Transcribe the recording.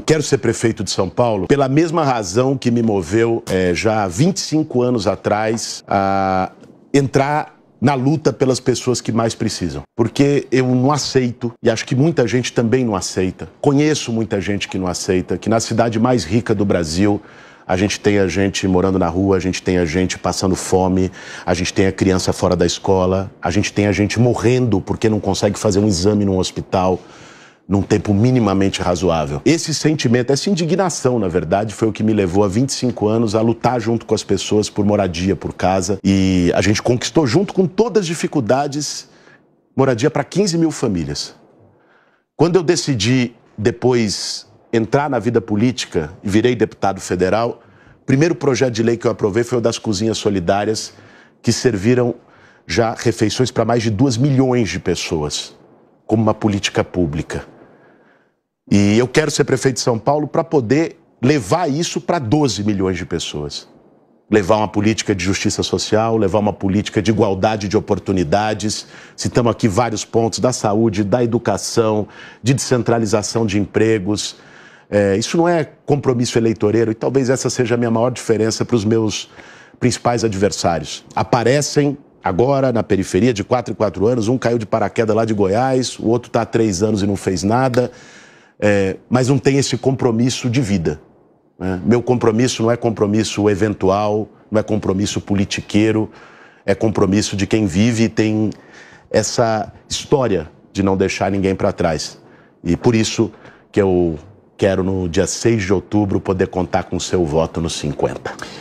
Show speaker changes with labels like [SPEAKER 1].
[SPEAKER 1] quero ser prefeito de São Paulo pela mesma razão que me moveu é, já há 25 anos atrás a entrar na luta pelas pessoas que mais precisam. Porque eu não aceito, e acho que muita gente também não aceita, conheço muita gente que não aceita, que na cidade mais rica do Brasil. A gente tem a gente morando na rua, a gente tem a gente passando fome, a gente tem a criança fora da escola, a gente tem a gente morrendo porque não consegue fazer um exame num hospital num tempo minimamente razoável. Esse sentimento, essa indignação, na verdade, foi o que me levou a 25 anos a lutar junto com as pessoas por moradia, por casa. E a gente conquistou, junto com todas as dificuldades, moradia para 15 mil famílias. Quando eu decidi depois entrar na vida política e virei deputado federal, o primeiro projeto de lei que eu aprovei foi o das cozinhas solidárias, que serviram já refeições para mais de 2 milhões de pessoas, como uma política pública. E eu quero ser prefeito de São Paulo para poder levar isso para 12 milhões de pessoas. Levar uma política de justiça social, levar uma política de igualdade de oportunidades. Citamos aqui vários pontos da saúde, da educação, de descentralização de empregos. É, isso não é compromisso eleitoreiro e talvez essa seja a minha maior diferença para os meus principais adversários. Aparecem agora na periferia de 4 em 4 anos, um caiu de paraquedas lá de Goiás, o outro está há 3 anos e não fez nada é, mas não tem esse compromisso de vida. Né? Meu compromisso não é compromisso eventual, não é compromisso politiqueiro, é compromisso de quem vive e tem essa história de não deixar ninguém para trás. E por isso que eu quero, no dia 6 de outubro, poder contar com seu voto nos 50.